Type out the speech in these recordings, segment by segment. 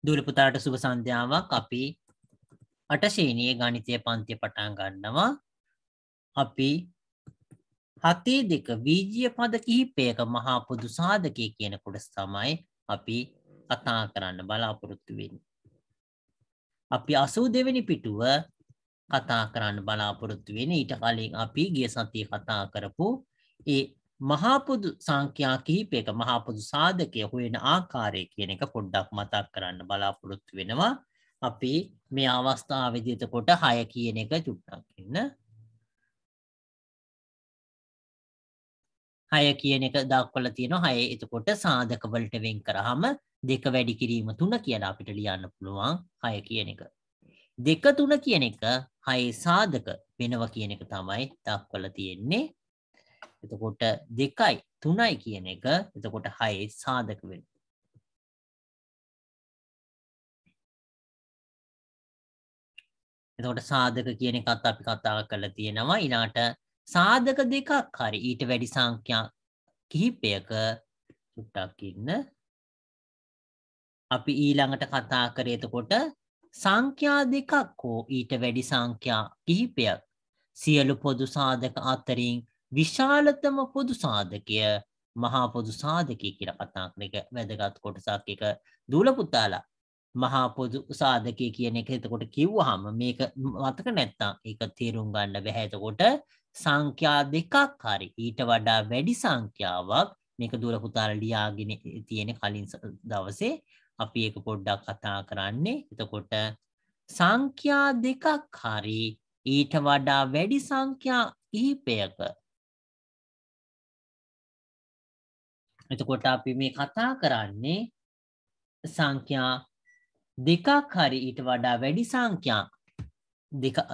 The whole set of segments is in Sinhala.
දූලපුතාට සුභ සන්ධ්‍යාවක් අපි අටශේනයේ ගණිතය පන්තිය පටන් ගන්නවා අපි හතේ දෙක වීජය පද කිහිපයක මහා පොදු සාධකය කියන කොටස් තමයි අපි කතා කරන්න බලාපොරොත්තු වෙන්නේ. අපි 82 දෙවෙනි පිටුව කතා කරන්න බලාපොරොත්තු වෙන්නේ ඊට කලින් අපි ගිය සතියේ කතා කරපු ඒ මහාපුදු සංඛ්‍යා කිහිපයක මහාපුදු සාධකය හොයෙන ආකාරය කියන එක පොඩ්ඩක් මතක් කරන්න බලාපොරොත්තු වෙනවා අපි මේ අවස්ථාව විදිත කොට හය කියන එක චුට්ටක්න්න හය කියන එක දක්වල තියෙන හය එතකොට සාධකවලට වෙන් කරහම දෙක වැඩි කිරීම තුන කියලා අපිට ලියන්න පුළුවන් හය කියන එක දෙක තුන කියන එක හයේ සාධක වෙනව කියන එක තමයි දක්වල තියෙන්නේ එතකොට දෙකයි තුනයි කියන එක එතකොට හයේ සාධක වෙන එතකොට සාධක කියන එකත් අපි කතා කරලා තියෙනවා ඊළාට සාධක දෙකක් හරි ඊට වැඩි සංඛ්‍යා කිහිපයක සුට්ටක් ඉන්න අපි ඊළඟට කතා කරේ එතකොට සංඛ්‍යා දෙකක් හෝ ඊට වැඩි සංඛ්‍යා කිහිපයක් සියලු පොදු සාධක අතරින් විශාලතම පොදු සාධකය මහා පොදු සාධකය කියල කතාන එක වැදගත් කොටසක් එක දූලපුත්තාලා මහා පොදු සාධකය කියන එක එතකොට කිව්වහම මේක මතක නැත්තා එක තේරුම් ගන්න බැහැතකොට සංඛ්‍යා දෙකක් හරි ඊට වඩා වැඩි සංඛ්‍යාවක් මේක දුලපුතාල ලියාගෙන තියෙන කලින් දවසේ අපි එක පොඩ්ඩක් කතා කරන්නේ එතකොට සංඛ්‍යා දෙකක් හරි ඊට වඩා වැඩි සංඛ්‍යා කිහිපයක එතකොට අපි මේ කතා කරන්නේ සංඛ්‍යා දෙකක් හරි ඊට වඩා වැඩි සංඛ්‍යා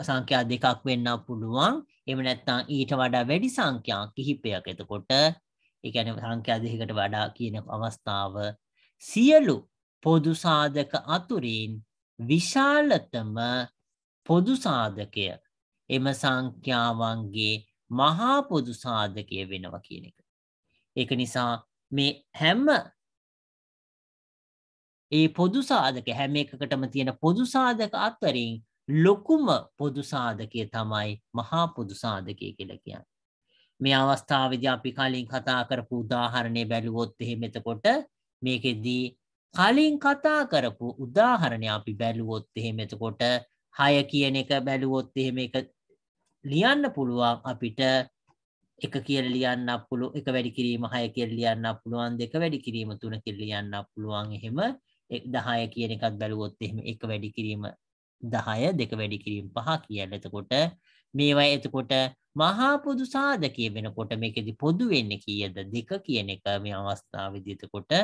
සංඛ්‍යා දෙකක් වෙන්න පුළුවන් එම නැත්තම් ඊට වඩා වැඩි සංඛ්‍යා කිහිපයක් එතකොට එකන සංඛ්‍යා දෙකට වඩා කියන අවස්ථාව සියලු පොදු සාධක අතුරින් විශාලතම පොදු සාධකය එම සංඛ්‍යාවන්ගේ මහා පොදු සාධකය වෙනවා කියන එක. ඒක නිසා මේ හැම ඒ පොදු සාධක හැම එකකටම තියෙන පොදු සාධක අත්තරින් ලොකුම පොදු සාධකය තමයි මහා පොදු සාධකය කියලා කියන්න. මේ අවස්ථාවවිදි අපි කලින් කතා කරපු උදාහරණය බැලුවොත් එහෙ මෙතකොට මේකෙදී කලින් කතා කරපු උදාහරණය අපි බැලුවොත් එහෙ මෙතකොට හය කියන එක බැලුවොත් එහෙම එක ලියන්න පුළුවන් අපිට එක කියල ලියන්න පුළු එක වැඩි කිරීම හය කියල ලියන්න පුළුවන් දෙක වැඩි කිරීම තුන කිය ලියන්න පුළුවන් එහෙම දහය කියන එකක් බැලුවොත් එහෙම එක වැඩි කිරීම දහය දෙක වැඩි කිරීම පහ කියල එතකොට මේවයි එතකොට මහා පොදු සාධකය වෙනකොට මේකෙදි පොදු වෙන්න කියද දෙක කියන එක මේ අවස්ථාවවිදිතකොට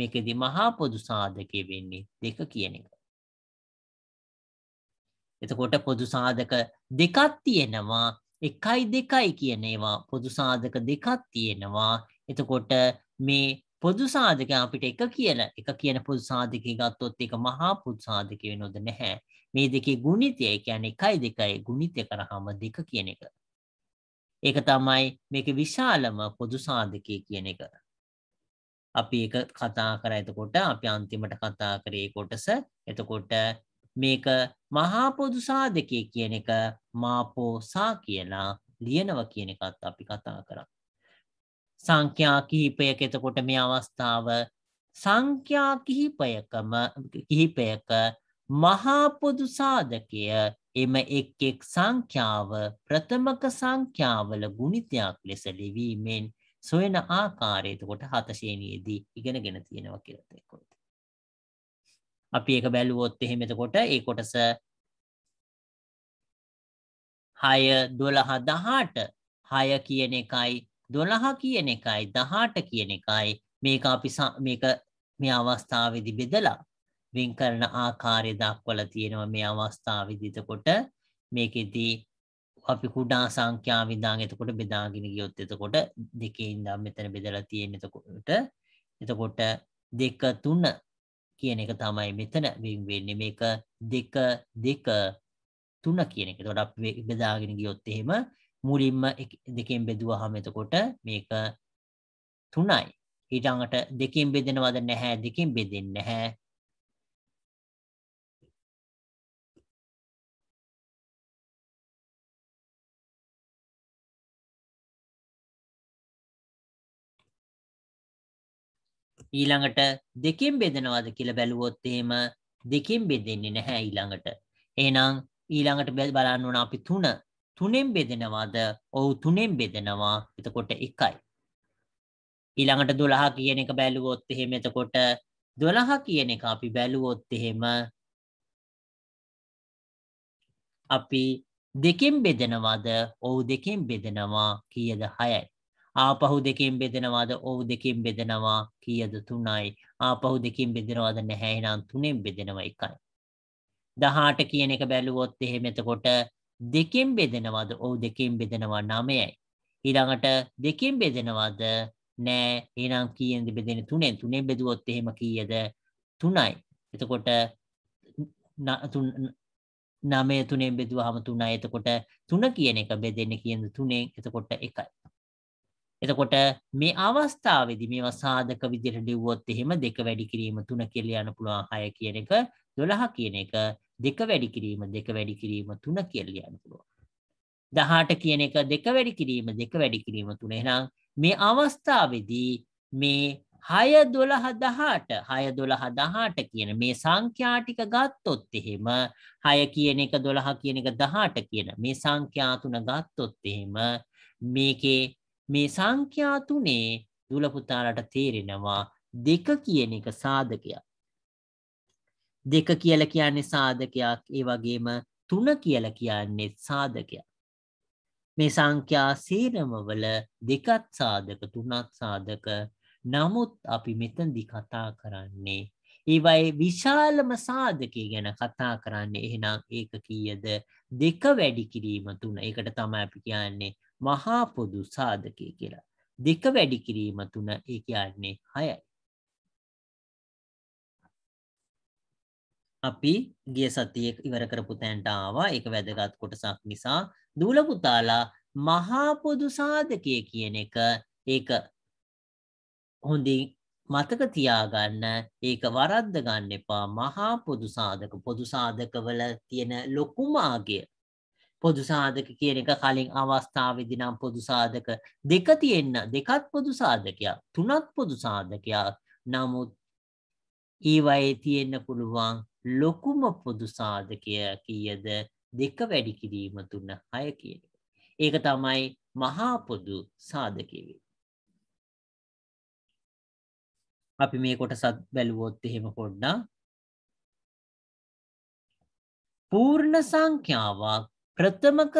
මේකෙදි මහා පොදු සාධකය වෙන්නේ දෙක කියන එක එතකොට පොදු සාධක දෙකත් තියෙනවා එකයි දෙකයි කියන ඒවා පොදු සාධක දෙකක් තියෙනවා එතකොට මේ පොදු සාධක අපිට එක කියල එක කියන පොදු සාධක ගත්තොත් එක මහා පුදු සාධකය නොද නැහැ මේ දෙකේ ගුණිතය කියන එකයි දෙකයි ගුණිතය කරහම දෙක කියන එක ඒක තමයි මේක විශාලම පොදු සාධකය කියන එක අපි එක කතා කර එතකොට අපි අන්තිමට කතා කරේ කොටස එතකොට මේක මහා පොදු සාධකය කියන එක මාපෝසා කියලා ලියනව කියන එකත් අපි කතා කරා. සංඛ්‍යා කිහිපයක එතකොට මේ අවස්ථාව සංඛ්‍යා කිහිපයකම කිහිපයක මහා පොදු සාධකය එම එක් එක් සංඛ්‍යාව ප්‍රථමක සංඛ්‍යාවල ගුණිතයක් ලෙස ලිවීමෙන් සොයන ආකාරයතකොට හතශේණයේදී ඉගෙනගෙන තියෙනවා කියලතෙකොත්. අපි ඒක බැලුවොත් එහෙම එතකොට ඒ කොටස 6 12 18 6 කියන එකයි 12 කියන එකයි 18 කියන එකයි මේක අපි මේක මේ අවස්ථාවේදී බෙදලා වෙන් කරන ආකාරය දක්වලා තියෙනවා මේ අවස්ථාවේදී එතකොට මේකෙදී අපි කුඩා සංඛ්‍යා විඳාන් එතකොට බෙදාගෙන ගියොත් එතකොට දෙකේ ඉඳන් මෙතන බෙදලා තියෙන එතකොට එතකොට 2 3 කියන එක තමයි මෙතන වෙන් වෙන්නේ මේක දෙක දෙක තුන කියන එක. එතකොට අපි බෙදාගෙන ගියොත් එහෙම මුලින්ම දෙකෙන් බෙදුවහම එතකොට මේක තුනයි. ඊටඟට දෙකෙන් බෙදෙනවද නැහැ දෙකෙන් බෙදෙන්නේ නැහැ. ඊළඟට දෙකෙන් බෙදෙනවද කියලා බැලුවොත් එහෙම දෙකෙන් බෙදෙන්නේ නැහැ ඊළඟට. එහෙනම් ඊළඟට බලන්න ඕන අපි 3. 3ෙන් බෙදෙනවද? ඔව් 3ෙන් බෙදෙනවා. එතකොට 1යි. ඊළඟට 12 කියන එක බැලුවොත් එහෙම එතකොට 12 කියන එක අපි බැලුවොත් එහෙම අපි දෙකෙන් බෙදෙනවද? ඔව් දෙකෙන් බෙදෙනවා. කීයද? 6යි. ආපහු දෙකින් බෙදෙනවාද ඔව් දෙකින් බෙදෙනවා කීයද තුනයි ආපහු දෙකින් බෙදෙනවාද නැහැ එහෙනම් තුනෙන් බෙදෙනවා එකයි 18 කියන එක බැලුවොත් එහෙම එතකොට දෙකින් බෙදෙනවාද ඔව් දෙකින් බෙදෙනවා 9යි ඊළඟට දෙකින් බෙදෙනවාද නෑ එහෙනම් කීයෙන්ද බෙදෙන්නේ තුනෙන් තුනෙන් බෙදුවොත් එහෙම කීයද තුනයි එතකොට නමය තුනෙන් බෙදුවහම තුනයි එතකොට තුන කියන එක බෙදෙන්න කියද තුනෙන් එතකොට එකයි එතකොට මේ අවස්ථාවේදී මේවා සාධක විදිහට ලිව්වොත් එහෙම දෙක වැඩි කිරීම තුන කියලා යන්න පුළුවන් 6 කියන එක 12 කියන එක දෙක වැඩි කිරීම දෙක වැඩි කිරීම තුන කියලා යන්න පුළුවන් 18 කියන එක දෙක වැඩි කිරීම දෙක වැඩි කිරීම තුන එහෙනම් මේ අවස්ථාවේදී මේ 6 12 18 6 12 18 කියන මේ සංඛ්‍යා ටික ගත්තොත් එහෙම 6 කියන එක 12 කියන එක 18 කියන මේ සංඛ්‍යා තුන ගත්තොත් එහෙම මේකේ මේ සංඛ්‍යා තුනේ දුලපුතාලට තේරෙනවා දෙක කියන එක සාධකයක්. දෙක කියල කියන්නේ සාධකයක් ඒ වගේම තුන කියල කියන්නේ සාධකයක්. මේ සංඛ්‍යා සේනමවල දෙකත් සාධක තුනත් සාධක නමුත් අපි මෙතන්දි කතා කරන්නේ. ඒවයි විශාලම සාධකය ගැන කතා කරන්න එහෙනම් ඒක කියද දෙක වැඩි කිරීම තුන එකට තමයි අපි කියන්නේ මහා පොදු සාධකය කියලා. දෙක වැඩි කිරීම තුන ඒ කියන්නේ හයයි. අපි ගිය සතියෙක් ඉවර කරපු තැන්ට ආවා ඒක වැදගත් කොටසක් නිසා දූලපුතාලා මහා පොදු සාධකය කියන එක ඒක හොඳින් මතක තියාගන්න ඒක වරද්ද ගන්න එපා මහා පොදු සාධක පොදු සාධකවල තියෙන ලොකුමාගේ පොදු සාධක කියන එක කලින් අවස්ථාවේදී නම් පොදු සාධක දෙක තියෙන්න දෙකත් පොදු සාධකයක් තුනත් පොදු සාධකයක් නමුත් ඊවයේ තියෙන්න පුළුවන් ලොකුම පොදු සාධකය කීයද දෙක වැඩි කිරීම තුන 6 කියන එක. ඒක තමයි මහා පොදු සාධකය අපි මේ කොටසත් බැලුවොත් එහෙම පොඩ්ඩක් පූර්ණ සංඛ්‍යාවක් ප්‍රථමක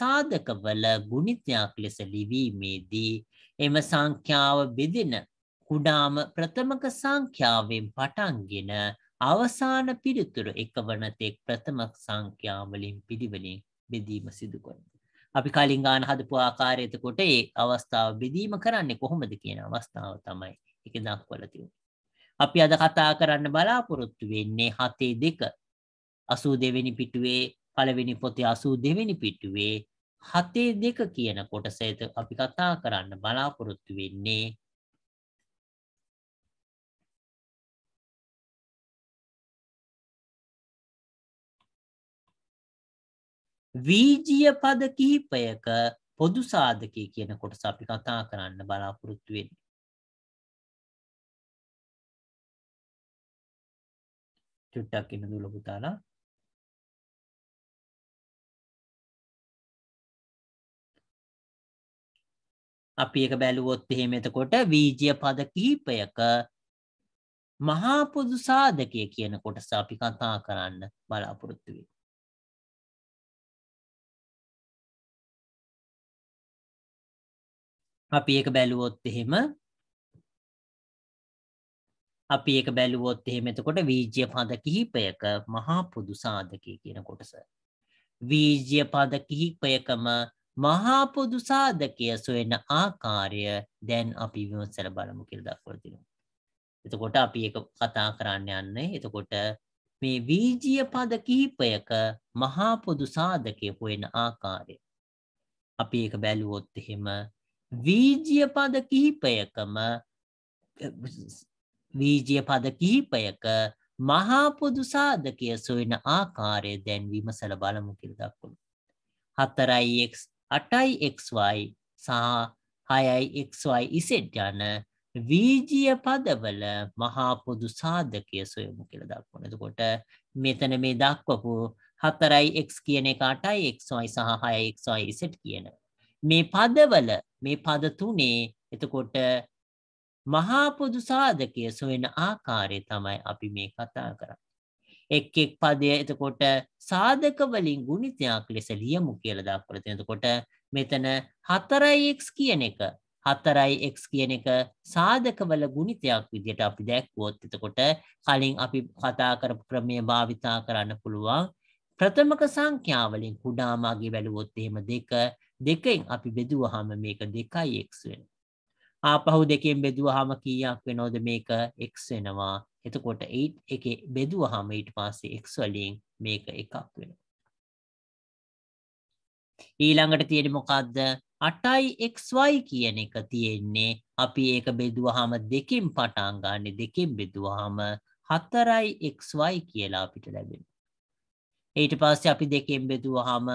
සාධකවල ගුණිතයක් ලෙස ලිවීමේදී එම සංඛ්‍යාව බෙදෙන කුඩාම ප්‍රථමක සංඛ්‍යාවෙන් පටන්ගෙන අවසාන පිළිතුරු එකවන තෙක් ප්‍රථම සංඛ්‍යාවලින් පිළිවෙලින් බෙදීම සිදු කරනවා. අපි කලින් ගාන හදපු ආකාරයතකොට ඒ අවස්ථාව බෙදීම කරන්නේ කොහොමද කියන අවස්ථාව තමයි එක දක්වලා තියෙන්නේ. අපි අද කතා කරන්න බලාපොරොත්තු වෙන්නේ හතේ දෙක අසූ දෙවෙනි පිටුවේ පළවෙනි පොතේ 82 වෙනි පිටුවේ 7.2 කියන කොටස අපි කතා කරන්න බලාපොරොත්තු වෙන්නේ වීජීය පද කිහිපයක පොදු සාධකය කියන කොටස අපි කතා කරන්න බලාපොරොත්තු වෙන්නේ. චුට්ටක් ඉන්න දුල පුතාලා අපි එක බැලුවොත් එහෙම එතකොට වීජය පද කිහිපයක මහා පොදු සාධකය කියන කොටස අපි කතා කරන්න බලාපොරොත්තු වෙයි. අපි ඒක බැලුවොත් එහෙම අපි ඒක බැලුවොත් එහෙම එතකොට වීජ්‍ය පද කිහිපයක මහා පොදු සාධකය කියන කොටස. වීජ්‍ය පද කිහිපයකම මහා පොදු සාධකය සොයන ආකාරය දැන් අපි විමසල බලමු කියලා දක්වලා තියෙනවා. එතකොට අපි ඒක කතා කරන්න යන්නේ. එතකොට මේ වීජීය පද කිහිපයක මහා පොදු සාධකය හොයන ආකාරය. අපි ඒක බැලුවොත් එහෙම වීජීය පද කිහිපයකම වීජීය පද කිහිපයක මහා පොදු සාධකය සොයන ආකාරය දැන් විමසල බලමු කියලා දක්වනවා. හතරයි x 8xy සහ 6xyz යන වීජීය පදවල මහා පොදු සාධකය සොයමු කියලා දක්වන. එතකොට මෙතන මේ දක්වපු 4x කියන එක 8xy සහ 6xyz කියන මේ පදවල මේ පද තුනේ එතකොට මහා පොදු සාධකය සොයන ආකාරය තමයි අපි මේ කතා කරන්නේ. එක් එක් පදය එතකොට සාධකවලින් ගුණිතයක් ලෙස ලියමු කියලදා ප්‍රතිනතකොට මෙතන හතරයික් කියන එක හතරයි එක් කියන එක සාධකවල ගුණිතයක් විදියට අපි දැක්වොත් එතකොට කලින් අපි කතා කරපු ක්‍රමය භාවිතා කරන්න පුළුවන් ප්‍රථමක සංඛ්‍යාවලින් කුඩාමාගේ වැළුවොත් එහෙම දෙක දෙකෙන් අපි බෙදුවහම මේක දෙකයි එක් වෙන ආපහු දෙකෙන් බෙදුවහම කීයක් වෙනෝද මේක එක් වෙනවා එතකොට 8 එක බෙදුවහම ඊට පස්සේ x වලින් මේක එකක් වෙනවා ඊළඟට තියෙන මොකද්ද 8යි xy කියන එක තියෙන්නේ අපි ඒක බෙදුවහම දෙකෙන් පටන් ගන්න දෙකෙන් බෙදුවහම 4යි xy කියලා අපිට ලැබෙනවා ඊට පස්සේ අපි දෙකෙන් බෙදුවහම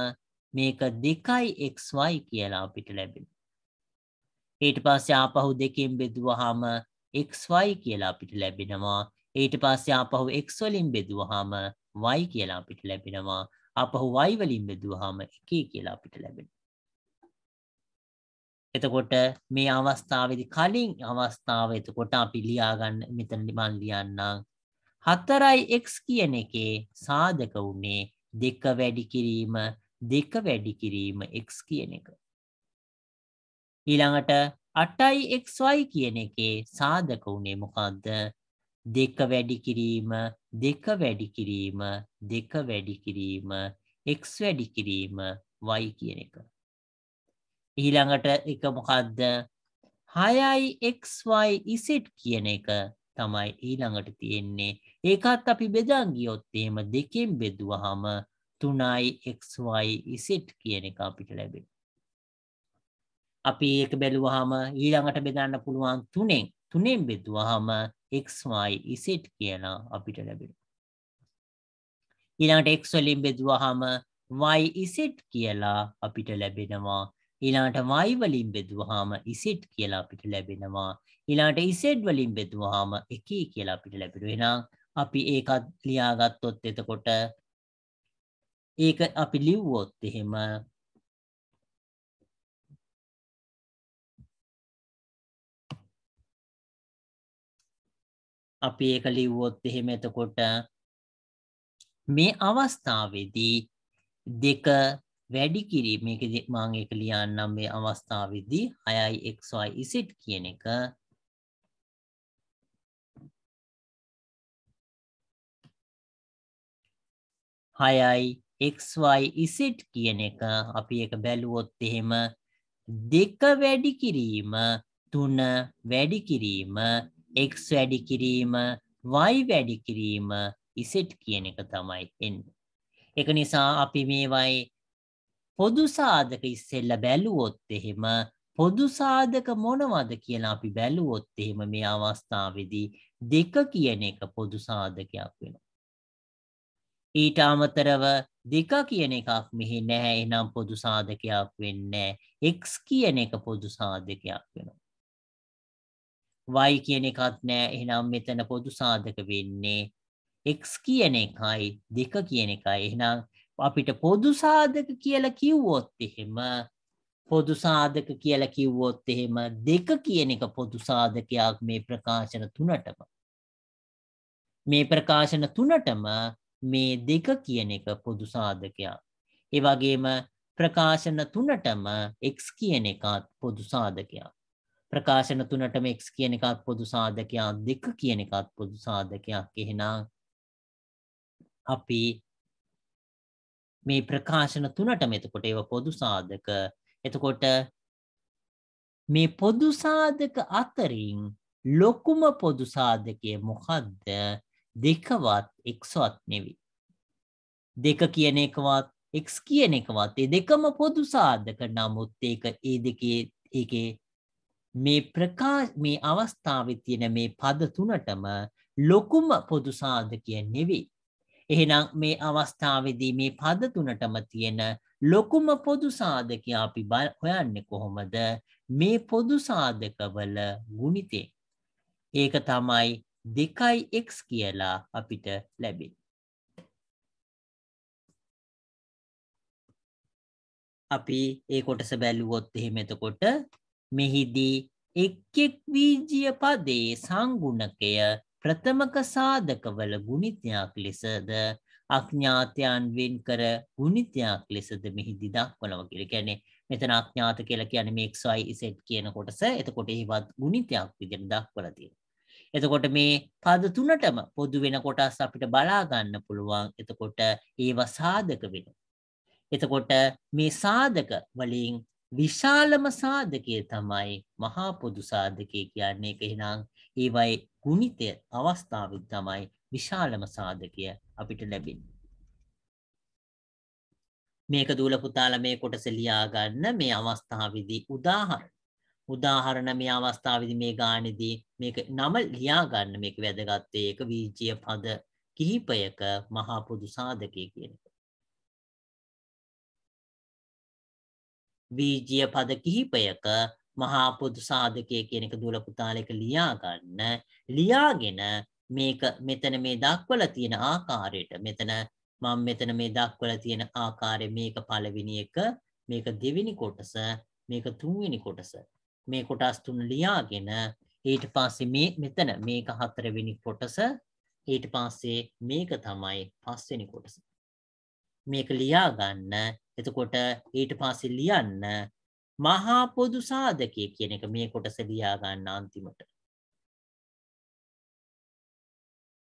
මේක 2යි xy කියලා අපිට ලැබෙනවා ඊට පස්සේ ආපහු දෙකෙන් බෙදුවහම xy කියලා අපිට ලැබෙනවා ඊට පස්සේ ආපහු x වලින් බෙදුවහම y කියලා අපිට ලැබෙනවා ආපහු y වලින් බෙදුවහම 1 කියලා අපිට ලැබෙනවා එතකොට මේ අවස්ථාවේදී කලින් අවස්ථාව එතකොට අපි ලියා ගන්න මෙතන මම ලියන්නම් 4x කියන එකේ සාධක උනේ දෙක වැඩි කිරීම දෙක වැඩි කිරීම x කියන එක ඊළඟට අටයි xy කියන එකේ සාධක උනේ මොකක්ද දෙක වැඩි කිරීම දෙක වැඩි කිරීම දෙක වැඩි කිරීම x වැඩි කිරීම y කියන එක ඊළඟට එක මොකක්ද 6යි xy z කියන එක තමයි ඊළඟට තියෙන්නේ ඒකත් අපි බෙදා ගියොත් එහෙම දෙකෙන් බෙදුවහම 3යි xy z කියන එක අපිට ලැබෙනවා අපි ඒක බැලුවහම ඊළඟට බෙදන්න පුළුවන් තුනෙන් තුනෙන් බෙදුවහම xy z කියලා අපිට ලැබෙනවා. ඊළඟට x වලින් බෙදුවහම y z කියලා අපිට ලැබෙනවා. ඊළඟට y වලින් බෙදුවහම z කියලා අපිට ලැබෙනවා. ඊළඟට z වලින් බෙදුවහම 1 කියලා අපිට ලැබෙනවා. එහෙනම් අපි ඒකත් ලියාගත්තොත් එතකොට ඒක අපි ලිව්වොත් එහෙම අපි ඒක ලිව්වොත් එහෙම එතකොට මේ අවස්ථාවේදී දෙක වැඩි කිරීම මේක මං ඒක ලියන්නම් මේ අවස්ථාවේදී 6යි xy z කියන එක හයයි xy z කියන එක අපි ඒක බැලුවොත් එහෙම දෙක වැඩි කිරීම තුන වැඩි කිරීම x වැඩි කිරීම y වැඩි කිරීම z කියන එක තමයි එන්නේ. ඒක නිසා අපි මේවයි පොදු සාධක ඉස්සෙල්ලා බැලුවොත් එහෙම පොදු සාධක මොනවද කියලා අපි බැලුවොත් එහෙම මේ අවස්ථාවේදී දෙක කියන එක පොදු සාධකයක් වෙනවා. ඊට අමතරව දෙක කියන එකක් මෙහි නැහැ එහෙනම් පොදු සාධකයක් වෙන්නේ x කියන එක පොදු සාධකයක් වෙනවා. y කියන එකක් නෑ එහෙනම් මෙතන පොදු සාධක වෙන්නේ x කියන එකයි 2 කියන එකයි එහෙනම් අපිට පොදු සාධක කියලා කිව්වොත් එහෙම පොදු සාධක කියලා කිව්වොත් එහෙම 2 කියන එක පොදු සාධකයක් මේ ප්‍රකාශන තුනටම මේ ප්‍රකාශන තුනටම මේ 2 කියන එක පොදු සාධකයක් ඒ වගේම ප්‍රකාශන තුනටම x කියන එකත් පොදු සාධකයක් ප්‍රකාශන තුනටම එක් කියන එකත් පොදු සාධකයක් දෙක කියන එකත් පොදු සාධකයක් එහෙනම් අපි මේ ප්‍රකාශන තුනටම එතකොට ඒව පොදු සාධක එතකොට මේ පොදු සාධක අතරින් ලොකුම පොදු සාධකය මොකක්ද දෙකවත් එක්සවත් නෙවි දෙක කියන එකවත් එක් කියන එකවත් ඒ දෙකම පොදු සාධක නමුත් ඒක ඒ දෙකේ ඒකේ මේ ප්‍රකාශ මේ අවස්ථාවේ තියෙන මේ පද තුනටම ලොකුම පොදු සාධකය නෙවෙයි. එහෙනම් මේ අවස්ථාවේදී මේ පද තුනටම තියෙන ලොකුම පොදු සාධකය අපි හොයන්නේ කොහොමද? මේ පොදු සාධකවල ගුණිතේ. ඒක තමයි 2x කියලා අපිට ලැබෙන්නේ. අපි ඒ කොටස බැලුවොත් එහෙම එතකොට මෙහිදී එක් එක් වීජිය පදයේ සංගුණකය ප්‍රථමක සාධකවල ගුණිතයක් ලෙසද අඥාතයන් වෙන් කර ගුණිතයක් ලෙසද මෙහිදි දක්වනව කියලා. කියන්නේ මෙතන අඥාත කියලා කියන්නේ මේ xy z කියන කොටස. එතකොට එහිවත් ගුණිතයක් විදිහට දක්වලා තියෙනවා. එතකොට මේ පද තුනටම පොදු වෙන කොටස් අපිට බලා ගන්න පුළුවන්. එතකොට ඒවා සාධක වෙනවා. එතකොට මේ සාධක වලින් විශාලම සාධකය තමයි මහා පොදු සාධකය කියන්නේ එක එහෙනම් ඒවයි ගුණිතය අවස්ථාවෙන් තමයි විශාලම සාධකය අපිට ලැබෙන්නේ. මේක දූල පුතාලා මේ කොටස ලියා ගන්න මේ අවස්ථාවේදී උදාහරණ. උදාහරණ මේ අවස්ථාවේදී මේ ගානේදී මේක නම ලියා ගන්න මේක වැදගත් ඒක වීජීය පද කිහිපයක මහා පොදු සාධකය කියන එක. බීජිය පද කිහිපයක මහා පොදු සාධකය කියන එක දුල පුතාලෙක ලියා ගන්න ලියාගෙන මේක මෙතන මේ දක්වල තියෙන ආකාරයට මෙතන මම මෙතන මේ දක්වල තියෙන ආකාරය මේක පළවෙනි එක මේක දෙවෙනි කොටස මේක තුන්වෙනි කොටස මේ කොටස් තුන ලියාගෙන ඊට පස්සේ මේ මෙතන මේක හතරවෙනි කොටස ඊට පස්සේ මේක තමයි පස්වෙනි කොටස මේක ලියා ගන්න එතකොට ඊට පස්සේ ලියන්න මහා පොදු සාධකය කියන එක මේ කොටස ලියා ගන්න අන්තිමට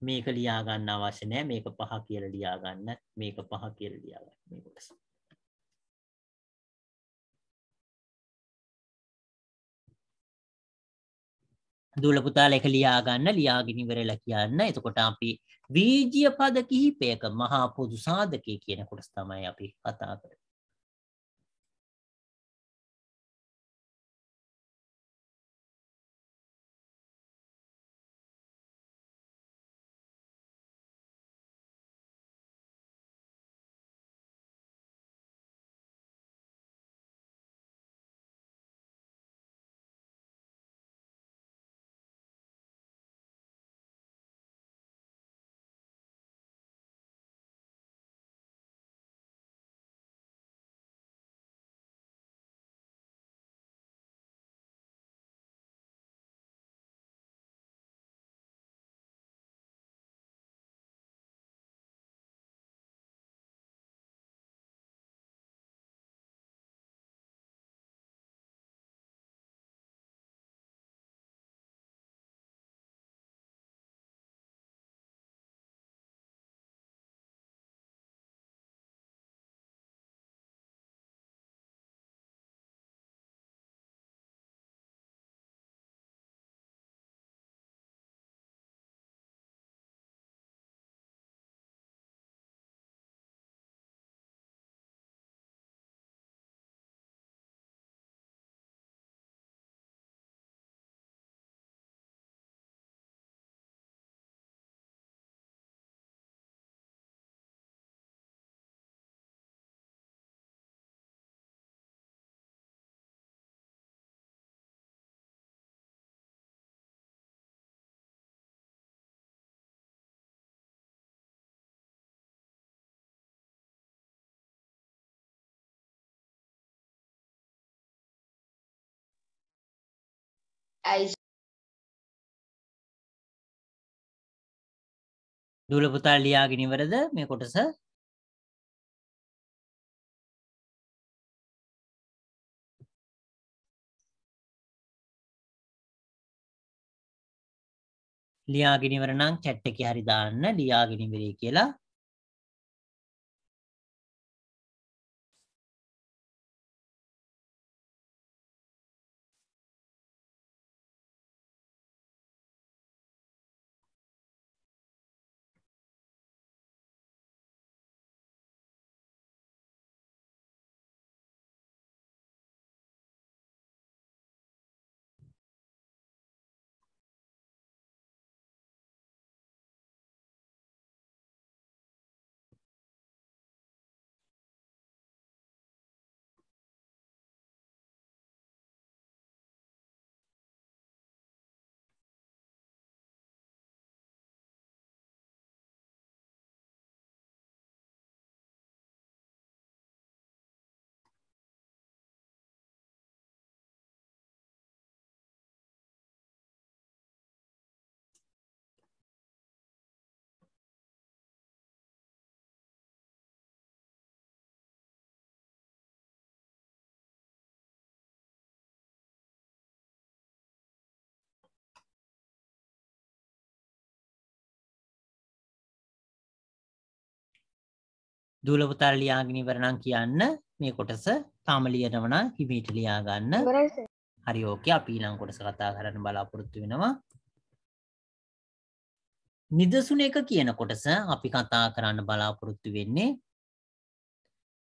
මේක ලියා ගන්න අවශ්‍ය නැහැ මේක පහ කියලා ලියා ගන්න මේක පහ කියලා ලියා ගන්න මේ කොටස දුවල පුතාලා එක ලියා ගන්න ලියාගෙන ඉවරලා කියන්න එතකොට අපි වීජිය පද කිහිපයක මහා පොදු සාධකය කියන කොටස් තමයි අපි කතා කර දූල පුතා ලියාගෙනවරද මේ කොටස ලියාගෙනවර නම් චැට් එකේ හරි දාන්න ලියාගෙනවරේ කියලා දූලපුතල් ලියාගෙන ඉවරනම් කියන්න මේ කොටස තාම ලියනවන හිමීට ලියා ගන්න හරි ඕකේ අපි ඊළඟ කොටස කතා කරන්න බලාපොරොත්තු වෙනවා නිදසුන එක කියන කොටස අපි කතා කරන්න බලාපොරොත්තු වෙන්නේ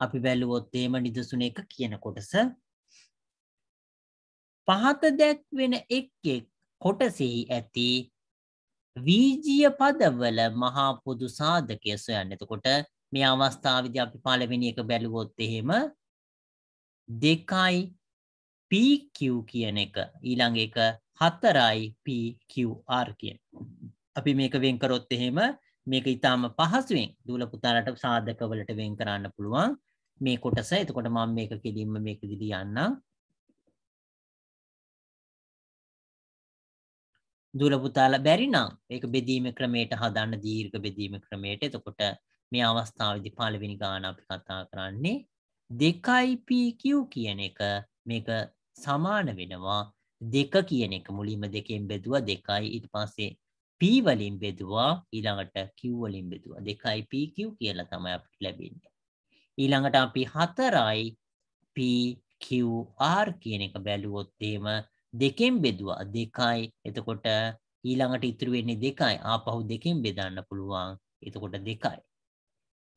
අපි බැලුවොත් එහෙම නිදසුන එක කියන කොටස පහත දැක්වෙන එක් එක් කොටසෙහි ඇති වීජීය පදවල මහා පොදු සාධකය සොයන්න එතකොට මේ අවස්ථාවේදී අපි පළවෙනි එක බැලුවොත් එහෙම 2යි PQ කියන එක ඊළඟ එක 4යි PQR කියන. අපි මේක වෙන් කරොත් එහෙම මේක ඊටාම පහසුවෙන් දූල පුතාලට සාධකවලට වෙන් කරන්න පුළුවන් මේ කොටස. එතකොට මම මේක කෙලින්ම මේක දිදී යන්නම්. දූල පුතාලා බැරි නම් ඒක බෙදීමේ ක්‍රමයට හදන්න දීර්ඝ බෙදීමේ ක්‍රමයට. එතකොට මේ අවස්ථාවදි පලවෙනි ගාන අපි කතා කරන්නේ දෙකයිPQ කියන එක මේක සමාන වෙනවා දෙක කියන එක මුලින්ම දෙකෙන් බෙදුවා දෙකයි ඊට පස්සේ p වලින් බෙදුවා ඊළඟට q වලින් බෙදුවා දෙකයි pq කියලා තමයි අපිට ලැබෙන්නේ ඊළඟට අපි 4යි p q r කියන එක බැලුවොත් එහෙම දෙකෙන් බෙදුවා දෙකයි එතකොට ඊළඟට ඉතුරු වෙන්නේ දෙකයි ආපහු දෙකෙන් බෙදන්න පුළුවන් එතකොට දෙකයි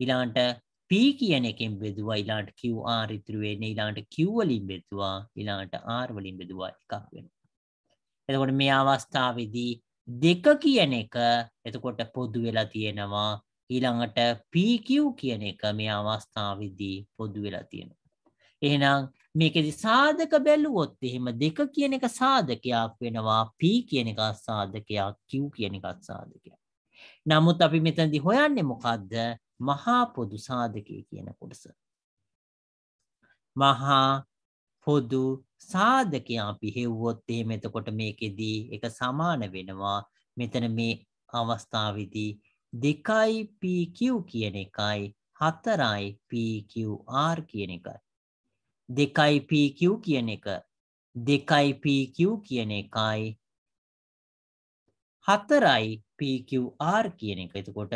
ඊළාන්ට P කියන එකෙන් බෙදුවා ඊළාට QR ඉතුරු වෙන්නේ ඊළාට Q වලින් බෙදුවා ඊළාට R වලින් බෙදුවා එකක් වෙනවා. එතකොට මේ අවස්ථාවේදී දෙක කියන එක එතකොට පොදු වෙලා තියෙනවා ඊළඟට PQ කියන එක මේ අවස්ථාවේදී පොදු වෙලා තියෙනවා. එහෙනම් මේකෙදි සාධක බැලුවොත් එහෙම දෙක කියන එක සාධකයක් වෙනවා P කියන එක සාධකයක් Q කියන එක සාධකයක්. නමුත් අපි මෙතනදී හොයන්නේ මොකද්ද? මහා පොදු සාධකය කියන කොටස. මහා පොදු සාධකයා අපි හෙව්වොත් එහෙම එතකොට මේකෙදී එක සමාන වෙනවා මෙතන මේ අවස්ථාවේදී දෙකයි PQ කියන එකයි හතරයි PQR කියන එකයි. දෙකයි PQ කියන එක දෙකයි PQ කියන එකයි හතරයි PQR කියන එක. එතකොට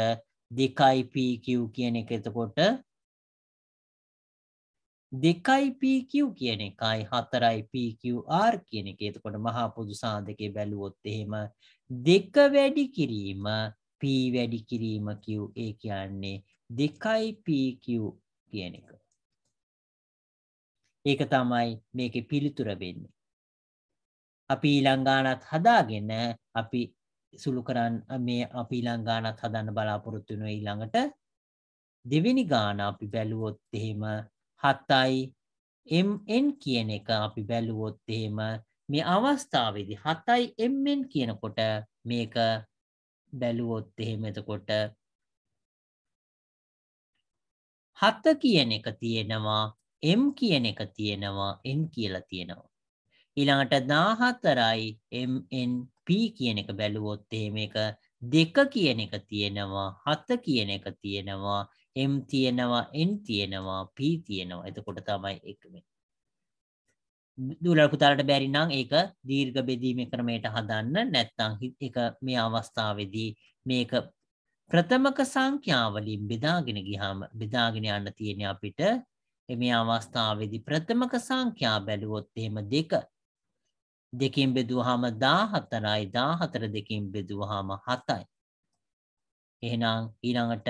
දෙකයි PQ කියන එක එතකොට දෙකයි PQ කියන එකයි හතරයි PQR කියන එක එතකොට මහා පොදු සාධකේ බැලුවොත් එහෙම දෙක වැඩි කිරීම P වැඩි කිරීම QA කියන්නේ දෙකයි PQ කියන එක. ඒක තමයි මේකේ පිළිතුර වෙන්නේ. අපි ඊළඟ ගානත් හදාගෙන අපි සුළු කරන්න මේ අපි ඊළඟ ගානක් හදන්න බලාපොරොත්තු වෙනවා ඊළඟට දෙවෙනි ගාන අපි බැලුවොත් එහෙම 7යි mn කියන එක අපි බැලුවොත් එහෙම මේ අවස්ථාවේදී 7යි mn කියනකොට මේක බැලුවොත් එහෙම එතකොට හත කියන එක තියෙනවා M කියන එක තියෙනවා N කියලා තියෙනවා. ඊළඟට 14යි MN p කියන එක බැලුවොත් එහෙම එක දෙක කියන එක තියෙනවා හත කියන එක තියෙනවා m තියෙනවා n තියෙනවා p තියෙනවා එතකොට තමයි එක මේ දුලකුතාලට බැරි නම් ඒක දීර්ඝ බෙදීමේ ක්‍රමයට හදන්න නැත්නම් ඒක මේ අවස්ථාවේදී මේක ප්‍රථමක සංඛ්‍යාවලින් බෙදාගෙන ගියාම බෙදාගෙන යන්න තියෙන අපිට මේ අවස්ථාවේදී ප්‍රථමක සංඛ්‍යා බැලුවොත් එහෙම දෙක දෙකින් බෙදුවහම 14යි 14 දෙකින් බෙදුවහම 7යි. එහෙනම් ඊළඟට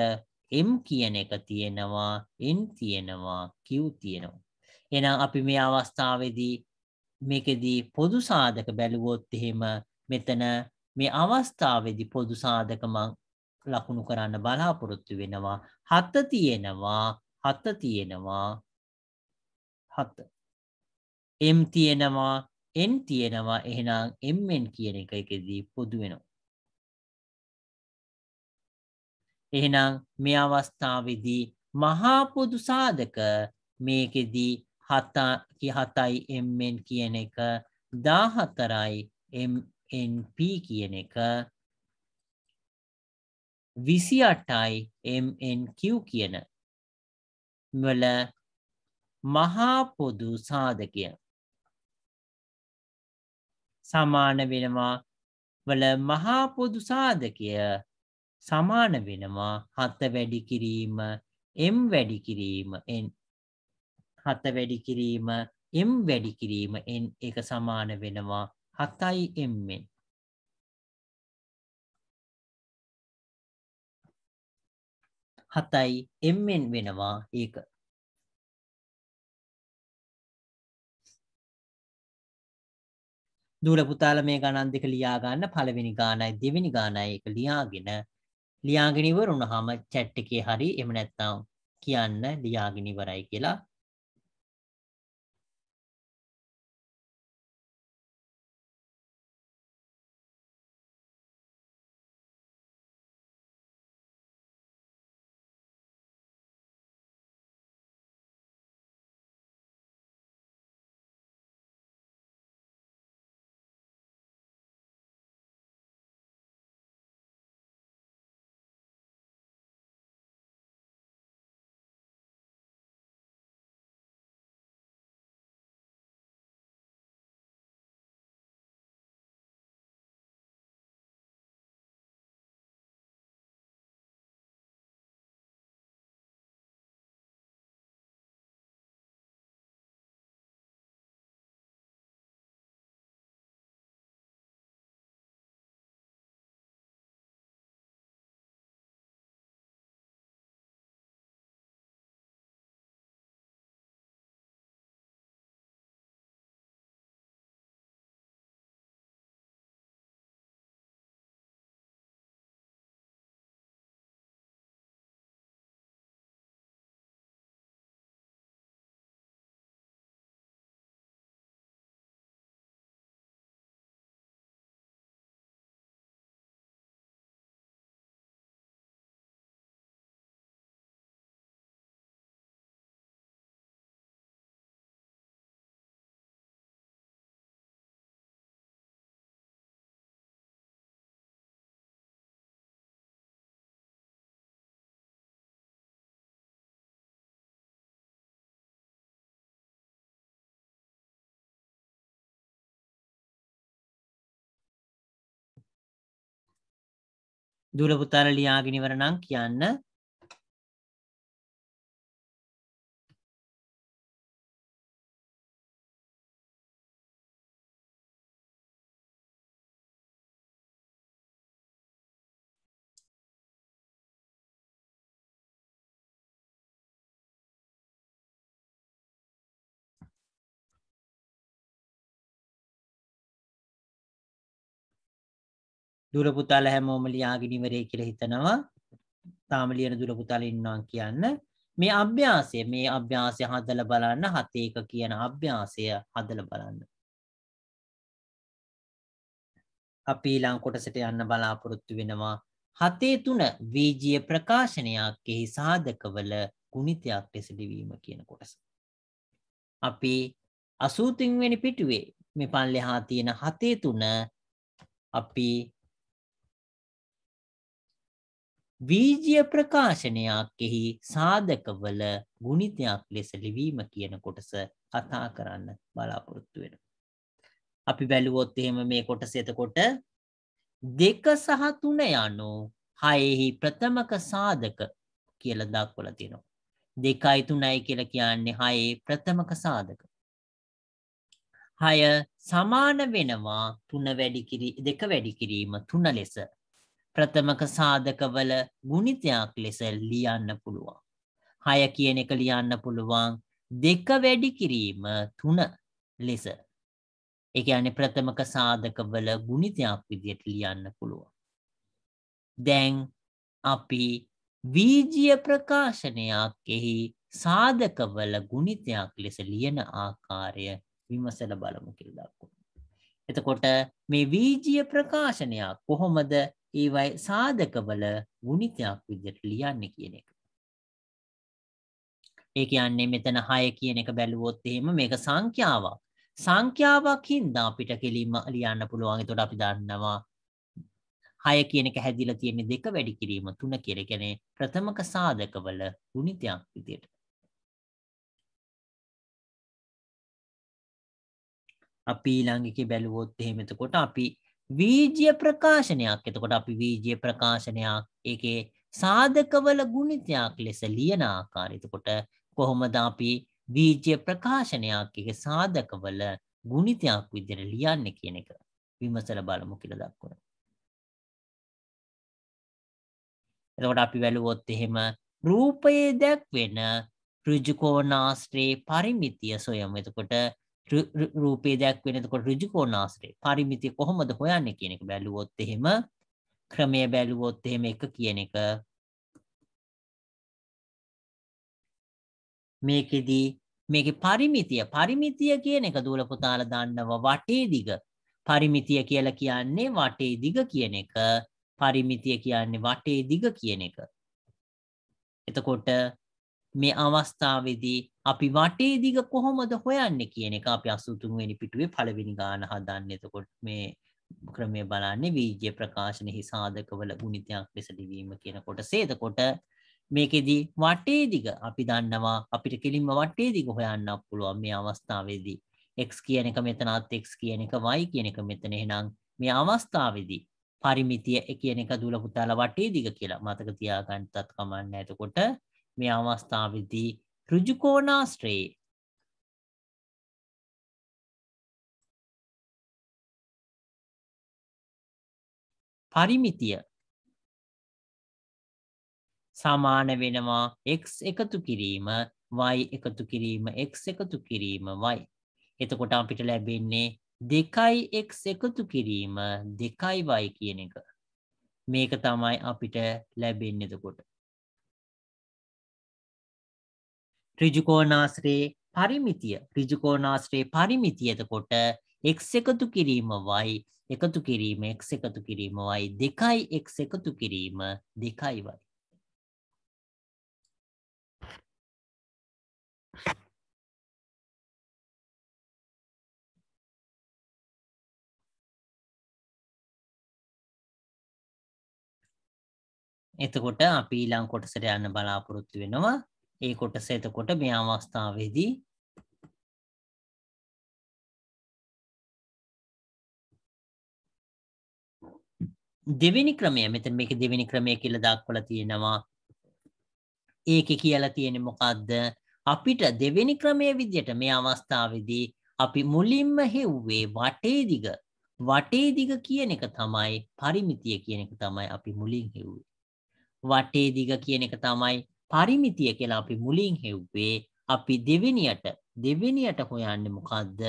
m කියන එක තියෙනවා n තියෙනවා q තියෙනවා. එහෙනම් අපි මේ අවස්ථාවේදී මේකෙදී පොදු සාධක බැලුවොත් එහෙම මෙතන මේ අවස්ථාවේදී පොදු සාධක මං ලකුණු කරන්න බලාපොරොත්තු වෙනවා. 7 තියෙනවා 7 තියෙනවා 7. m තියෙනවා එන් තියෙනවා එහෙනම් එම්ෙන් කියන එක එකෙදී පොදු වෙනවා. එහෙනම් මේ අවස්ථාවේදී මහා පොදු සාධක මේකෙදී හතයි එම්ෙන් කියන එක දාහතරයි MNP කියන එක විසි අටයි MNQ කියන වල මහාපොදු සාධකය සමාන වෙනවා වල මහා පොදු සාධකය සමාන වෙනවා හත වැඩි කිරීම එම් වැඩි කිරීම එන් හත වැඩි කිරීම එම් වැඩි කිරීම එන් එක සමාන වෙනවා හතයි එම්ෙන් හතයි එම්ෙන් වෙනවා ඒක දූල පුතාල මේ ගණන් දෙක ලියා ගන්න පළවෙනි ගානයි දෙවෙනි ගානයි එක ලියාගෙන ලියාගෙන ඉවර වුණාම chat එකේ හරි එහෙම නැත්නම් කියන්න ලියාගෙන ඉවරයි කියලා දුල පුතාලා ලියාගෙන ඉවර නම් කියන්න දුර පුතාල හැමෝම ලියාගෙන ඉවරයි කියලා හිතනවා. තාම ලියන දුර පුතාල ඉන්නවා කියන්න. මේ අභ්‍යාසය මේ අභ්‍යාසය හදලා බලන්න හතේක කියන අභ්‍යාසය හදලා බලන්න. අපි ඊළඟ කොටසට යන්න බලාපොරොත්තු වෙනවා. හතේ තුන වීජීය ප්‍රකාශනයක් එහි සාධකවල ගුණිතයක් ලෙස ලිවීම කියන කොටස. අපි 83 වෙනි පිටුවේ මේ පල්ලෙහා තියෙන හතේ තුන අපි වීජය ප්‍රකාශනයක්ෙහි සාධකවල ගුණිතයක් ලෙස ලිවීම කියන කොටස කතා කරන්න බලාපොරොත්තු වෙන. අපි බැලුවොත් එහෙම මේ කොටස එතකොට දෙක සහ තුන යනු හයෙහි ප්‍රථමක සාධක කියල දක්වල තිනවා. දෙකයි තුනයි කියල කියන්නේ හයේ ප්‍රථමක සාධක. හය සමාන වෙනවා තුන වැඩිකිරි දෙක වැඩිකිරීම තුන ලෙස ප්‍රථමක සාධකවල ගුණිතයක් ලෙස ලියන්න පුළුවන්. හය කියන එක ලියන්න පුළුවන් දෙක වැඩි කිරීම තුන ලෙස. එක අන ප්‍රථමක සාධකවල ගුණිතයක් විදියට ලියන්න පුළුවන්. දැන් අපි වීජිය ප්‍රකාශනයක් එහි සාධකවල ගුණිතයක් ලෙස ලියන ආකාරය විමසල බලමු කියලා දක්වමු. එතකොට මේ වීජිය ප්‍රකාශනයක් කොහොමද ඒවයි සාධකවල ගුණිතයක් විදිහට ලියන්න කියන එක. ඒ කියන්නේ මෙතන 6 කියන එක බැලුවොත් එහෙම මේක සංඛ්‍යාවක්. සංඛ්‍යාවක් හින්දා අපිට කෙලින්ම ලියන්න පුළුවන්. ඒතකොට අපි දන්නවා 6 කියන එක හැදිලා තියෙන දෙක වැඩි කිරීම 3 කියලා කියන්නේ ප්‍රථමක සාධකවල ගුණිතයක් විදිහට. අපි ඊළඟ එකේ බැලුවොත් එහෙම එතකොට අපි වීජය ප්‍රකාශනයක් එතකොට අපි වීජය ප්‍රකාශනයක් ඒකේ සාධකවල ගුණිතයක් ලෙස ලියන ආකාරයතකොට කොහොමද අපි වීජය ප්‍රකාශනයක් එක සාධකවල ගුණිතයක් විදිහට ලියන්න කියන එක විමසල බලමු කියලා දක්වනවා. එතකොට අපි වැළුවොත් එහෙම රූපයේ දැක්වෙන ඍජු කෝණාශ්‍රේ පරිමිතිය සොයමු. එතකොට රූපේ දැක් වෙනකොට ඍජු කෝණාශ්‍රය පරිමිතිය කොහොමද හොයන්නේ කියන එක බැලුවොත් එහෙම ක්‍රමය බැලුවොත් එහෙම එක කියන එක මේකෙදී මේකේ පරිමිතිය පරිමිතිය කියන එක දූල පුතාලා දන්නවා වටේ දිග පරිමිතිය කියලා කියන්නේ වටේ දිග කියන එක පරිමිතිය කියන්නේ වටේ දිග කියන එක එතකොට මේ අවස්ථාවේදී අපි වටේ දිග කොහොමද හොයන්නේ කියන එක අපි 83 වෙනි පිටුවේ පළවෙනි ගාන හදන්නේ. එතකොට මේ ක්‍රමය බලන්නේ වීජ්‍ය ප්‍රකාශනයේ සාධකවල ගුණිතයක් ලෙස ලිවීම කියන කොටසේ. එතකොට මේකෙදී වටේ දිග අපි දන්නවා අපිට කෙලින්ම වටේ දිග හොයන්න පුළුවන් මේ අවස්ථාවේදී x කියන එක මෙතනත් x කියන එක y කියන එක මෙතන එහෙනම් මේ අවස්ථාවේදී පරිමිතිය කියන එක දුල පුතාලා වටේ දිග කියලා මතක තියාගන්නත් කමන්නේ. එතකොට මේ අවස්ථාවේදී ඍජු කෝණාශ්‍රයේ පරිමිතිය සමාන වෙනවා x එකතු කිරීම y එකතු කිරීම x එකතු කිරීම y. එතකොට අපිට ලැබෙන්නේ 2x එකතු කිරීම 2y කියන එක. මේක තමයි අපිට ලැබෙන්නේ එතකොට. ඍජුකෝණාශ්‍රයේ පරිමිතිය ඍජුකෝණාශ්‍රයේ පරිමිතියතකොට x එකතු කිරීම y එකතු කිරීම x එකතු කිරීම y 2යි x එකතු කිරීම 2යි y එතකොට අපි ඊළඟ කොටසට යන්න බලාපොරොත්තු වෙනවා ඒ කොටස එතකොට මේ අවස්ථාවේදී දෙවෙනි ක්‍රමය මෙතන මේක දෙවෙනි ක්‍රමය කියලා දක්වලා තියෙනවා ඒකේ කියලා තියෙන්නේ මොකද්ද අපිට දෙවෙනි ක්‍රමයේ විදිහට මේ අවස්ථාවේදී අපි මුලින්ම හෙව්වේ වටේ දිග වටේ දිග කියන එක තමයි පරිමිතිය කියන එක තමයි අපි මුලින් හෙව්වේ වටේ දිග කියන එක තමයි පරිමිතිය කියලා අපි මුලින් හෙව්වේ අපි දෙවෙනියට දෙවෙනියට හොයන්න මොකක්ද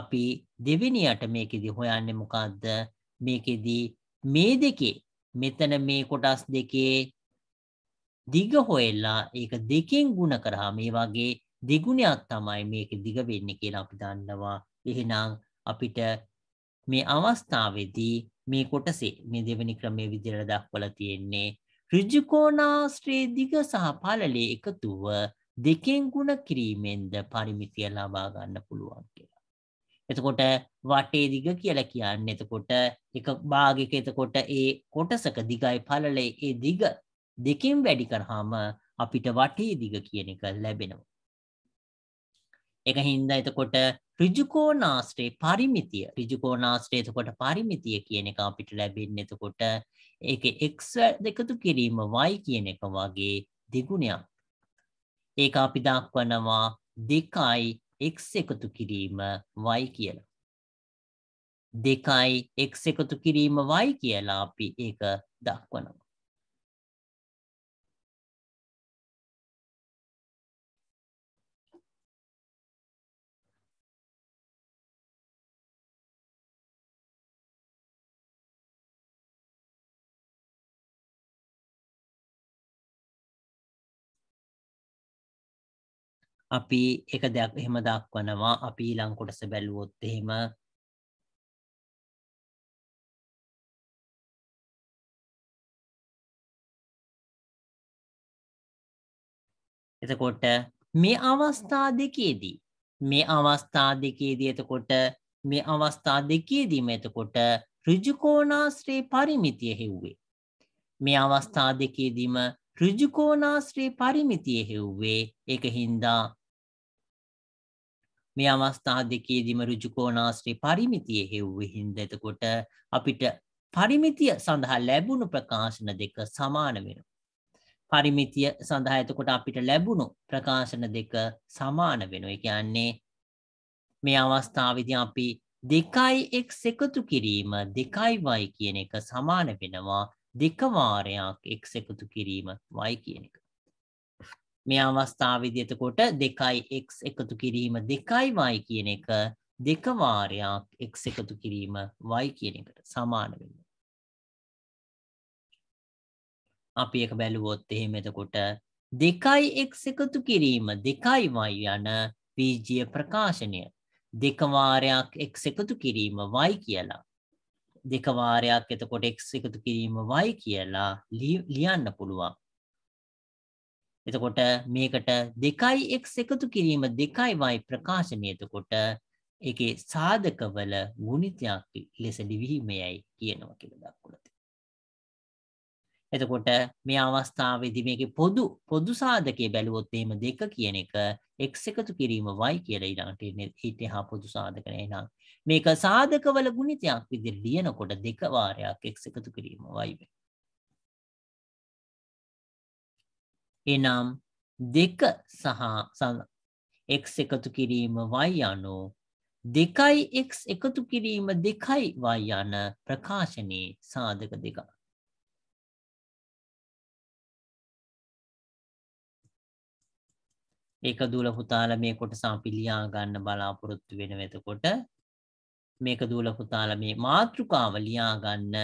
අපි දෙවෙනියට මේකෙදි හොයන්න මොකක්ද මේකෙදී මේ දෙකේ මෙතන මේ කොටස් දෙකේ දිග හොයල්ලා ඒක දෙකෙන් ගුණ කරහා මේ වගේ දෙගුණයක් තමයි මේක දිග වෙන්න කියලා අපි දන්නවා එහෙනම් අපිට මේ අවස්ථාවේදී මේ කොටසේ මේ දෙවැනි ක්‍රමය විදිහට දක්වලා තියෙන්නේ ඍජුකෝණාශ්‍රේ දිග සහ පළලේ එකතුව දෙකෙන් ගුණ කිරීමෙන්ද පරිමිතිය ලබා ගන්න පුළුවන් කියලා. එතකොට වටේ දිග කියලා කියන්නේ එතකොට එක භාගයක එතකොට ඒ කොටසක දිගයි පළලේ ඒ දිග දෙකෙන් වැඩි කරාම අපිට වටේ දිග කියන එක ලැබෙනවා. ඒක හින්දා එතකොට ඍජුකෝණාශ්‍රේ පරිමිතිය ඍජුකෝණාශ්‍රේ එතකොට පරිමිතිය කියන එක අපිට ලැබෙන්නේ එතකොට ඒක එක් දෙකතු කිරීම වයි කියන එක වගේ දෙගුණයක්. ඒක අපි දක්වනවා දෙකයි එක් එකතු කිරීම වයි කියලා. දෙකයි එක් එකතු කිරීම වයි කියලා අපි ඒක දක්වනවා. අපි එක දෙයක් එහෙම දක්වනවා අපි ලංකොටස බැලුවොත් එහෙම එතකොට මේ අවස්ථා දෙකේදී මේ අවස්ථා දෙකේදී එතකොට මේ අවස්ථා දෙකේදීම එතකොට ඍජුකෝණාශ්‍රේ පරිමිතිය හෙව්වේ මේ අවස්ථා දෙකේදීම ඍජුකෝණාශ්‍රේ පරිමිතිය හෙව්වේ ඒක හින්දා මේ අවස්ථා දෙකේදීම ඍජුකෝණාශ්‍රේ පරිමිතිය හෙව්වේ හින්දා එතකොට අපිට පරිමිතිය සඳහා ලැබුණු ප්‍රකාශන දෙක සමාන වෙනවා. පරිමිතිය සඳහා එතකොට අපිට ලැබුණු ප්‍රකාශන දෙක සමාන වෙනවා. ඒ කියන්නේ මේ අවස්ථාවේදී අපි 2x එකතු කිරීම 2y කියන එක සමාන වෙනවා දෙකවාරයක් එක් එකතු කිරීම වයි කියන එක. මේ අවස්ථාවිදිතකොට දෙකයි එක් එකතු කිරීම දෙකයි වයි කියන එක දෙකවාරයක් එක් එකතු කිරීම වයි කියන එකට සමාන වෙන්න. අපි එක බැලුවොත් එහෙම එතකොට දෙකයි එක් එකතු කිරීම දෙකයි වයි යන වීජිය ප්‍රකාශනය දෙකවාරයක් එක් එකතු කිරීම වයි කියලා දෙක වාරයක් එතකොට x එකතු කිරීම y කියලා ලියන්න පුළුවන්. එතකොට මේකට 2x එකතු කිරීම 2y ප්‍රකාශනය එතකොට ඒකේ සාධකවල ගුණිතයක් ලෙස ලිවීමයි කියනවා කියලා දක්වලා එතකොට මේ අවස්ථාවේදී මේකේ පොදු පොදු සාධකයේ බැලුවොත් එහෙම දෙක කියන එක x එකතු කිරීම y කියලා ඊළඟට එන්නේ ඊට හා පොදු සාධක නේ නං මේක සාධකවල ගුණිතයක් විදිහට ලියනකොට දෙක වාරයක් x එකතු කිරීම y වෙයි එනම් දෙක සහ x එකතු කිරීම y අනු දෙකයි x එකතු කිරීම දෙකයි y යන ප්‍රකාශනයේ සාධක දෙකක් ඒක දූල පුතාල මේ කොටස අපි ලියා ගන්න බලාපොරොත්තු වෙන වෙතකොට මේක දූල පුතාල මේ මාතෘකාව ලියා ගන්න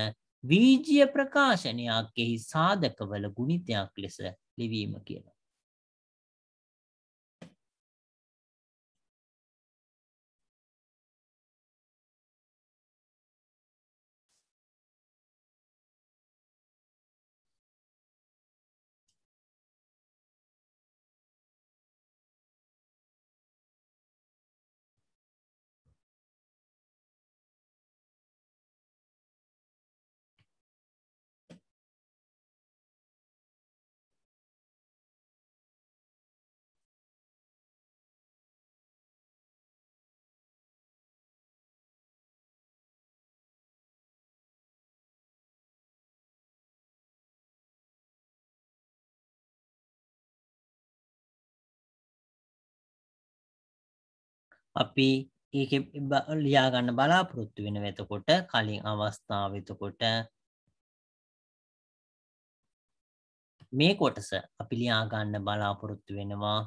වීජිය ප්‍රකාශනයක් එහි සාධකවල ගුණිතයක් ලෙස ලිවීම කියලා අපි ඒක ලියාගන්න බලාපොරොත්තු වෙන වෙතකොට කලින් අවස්ථාව වෙතකොට මේ කොටස අපි ලියාගන්න බලාපොරොත්තු වෙනවා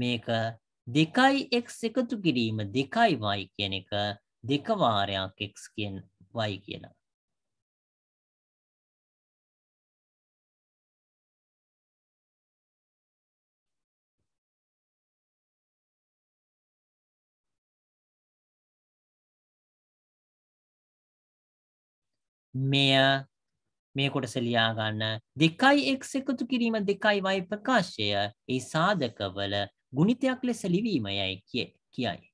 මේක දෙකයි එක් එකතු කිරීම දෙකයි වයි කියන එක දෙකවාරයක් එක් කියෙන් වයි කියලා මෙය මේ කොටස ලියාගන්න දෙකයි එක් එකතු කිරීම දෙකයි වයි ප්‍රකාශය ඒ සාධකවල ගුණිතයක් ලෙස ලිවීම යැයි කිය කියයි.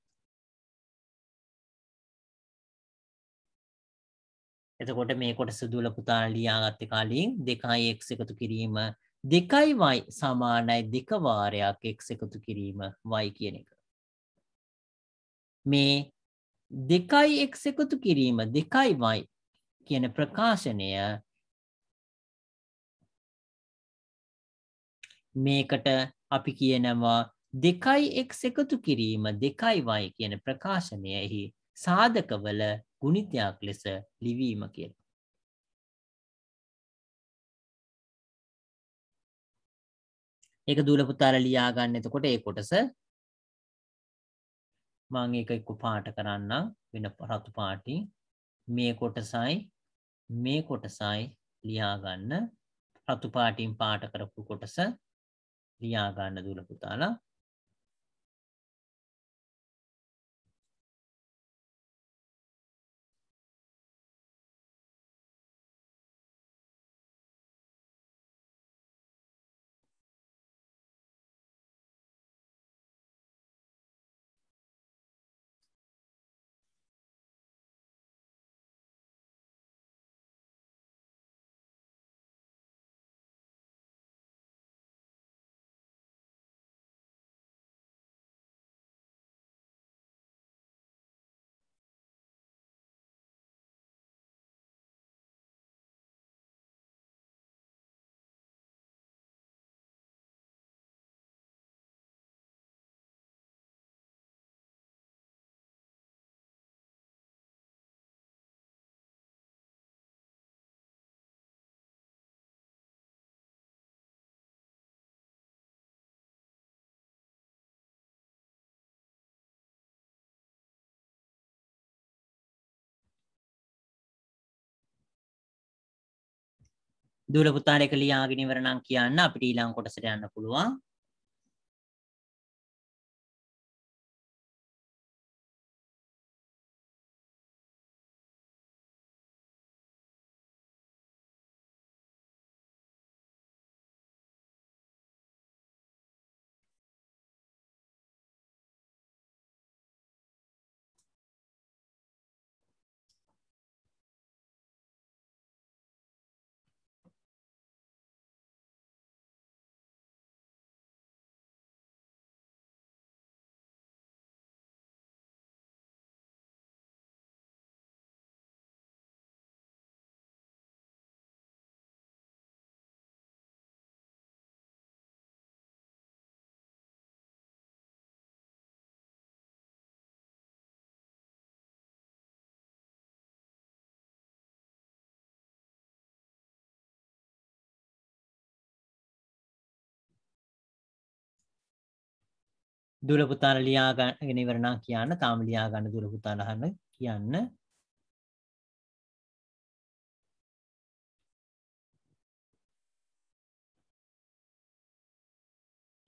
එතකොට මේ කොටස දුල පුතා ලියාගත්ත කාලින් දෙකයි එක් එකතු කිරීම දෙකයි වයි සමානයි දෙකවාරයක් එක් එකතු කිරීම වයි කියන එක. මේ දෙකයි එක් එකතු කිරීම දෙකයි වයි කියන ප්‍රකාශනය මේකට අපි කියනවා දෙකයි එක් එකතු කිරීම දෙකයි වයි කියන ප්‍රකාශනය එහි සාධකවල ගුණිතයක් ලෙස ලිවීම කියල. එක දුලපුතාල ලියාගන්න එතකොට ඒ කොටස මං එක එක්කු පාට කරන්න වෙන පරතු පාටි මේ කොටසයි මේ කොටසයි ලියාගන්න රතුපාටින් පාට කරපු කොටස ලියාගන්න දුල පුතාලා දූල පුතාරයක ලියාගෙන ඉවර නම් කියන්න අපිට ඊළඟ කොටසට යන්න පුළුවන්. දුල පුතාල ලියාගෙන ඉවරනා කියන්න තාම ලියා ගන්න දුල පුතාල අහන්න කියන්න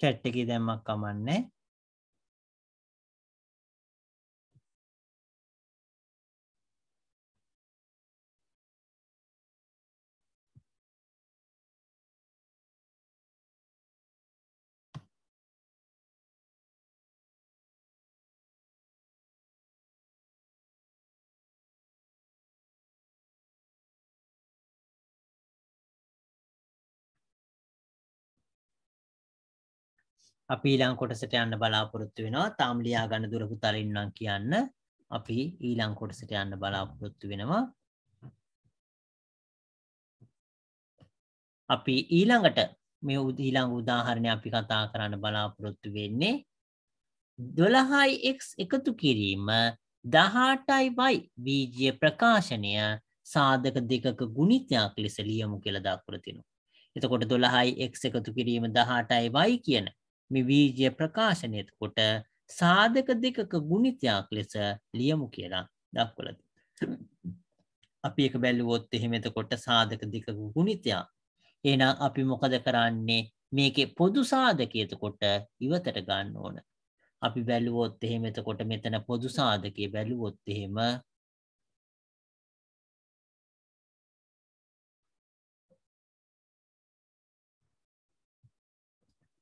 චැට් එකේ දැම්මක් කමන්නේ අපි ඊළං කොටසට යන්න බලාපොරොත්තු වෙනවා තාම් ලියා ගන්න දුරපු තරින්නම් කියන්න අපි ඊළං කොටසට යන්න බලාපොරොත්තු වෙනවා අපි ඊළඟට මේ ඊළං උදාහරණය අපි කතා කරන්න බලාපොරොත්තු වෙන්නේ දොළහයි එක් එකතු කිරීම දහටයි වයි බීජය ප්‍රකාශනය සාධක දෙකක ගුණිතයක් ලෙස ලියමු කියල දක්වරතිනවා. එතකොට දොළහයි එක් එකතු කිරීම දහටයි වයි කියන මේ වීජය ප්‍රකාශනයත් කොට සාධක දෙකක ගුණිතයක් ලෙස ලියමු කියලා දක්වලද. අපි එක බැල්ලුවොත් එහෙමතකොට සාධක දෙකක ගුණිතයා. එහෙනම් අපි මොකද කරන්නේ මේකේ පොදු සාධකයතකොට ඉවතට ගන්න ඕන. අපි බැලුවොත් එහෙම එතකොට මෙතන පොදු සාධකයේ බැලුවොත් එහෙම